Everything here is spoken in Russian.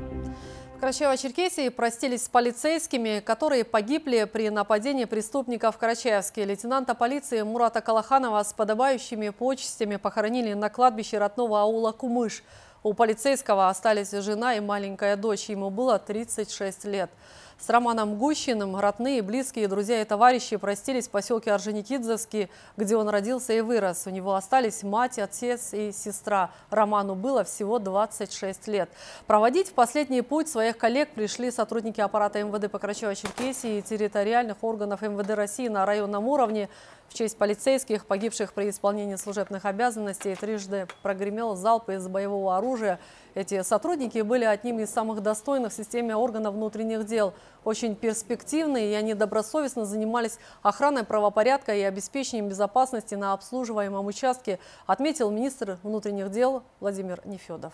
В Карачаево-Черкесии простились с полицейскими, которые погибли при нападении преступников. в Карачаевске. Лейтенанта полиции Мурата Калаханова с подобающими почестями похоронили на кладбище родного аула Кумыш. У полицейского остались жена и маленькая дочь. Ему было 36 лет. С Романом Гущиным родные, близкие, друзья и товарищи простились в поселке Орджоникидзевский, где он родился и вырос. У него остались мать, отец и сестра. Роману было всего 26 лет. Проводить в последний путь своих коллег пришли сотрудники аппарата МВД по Карачаево-Черкесии и территориальных органов МВД России на районном уровне. В честь полицейских, погибших при исполнении служебных обязанностей, трижды прогремел залп из боевого оружия – эти сотрудники были одними из самых достойных в системе органов внутренних дел. Очень перспективные, и они добросовестно занимались охраной правопорядка и обеспечением безопасности на обслуживаемом участке, отметил министр внутренних дел Владимир Нефедов.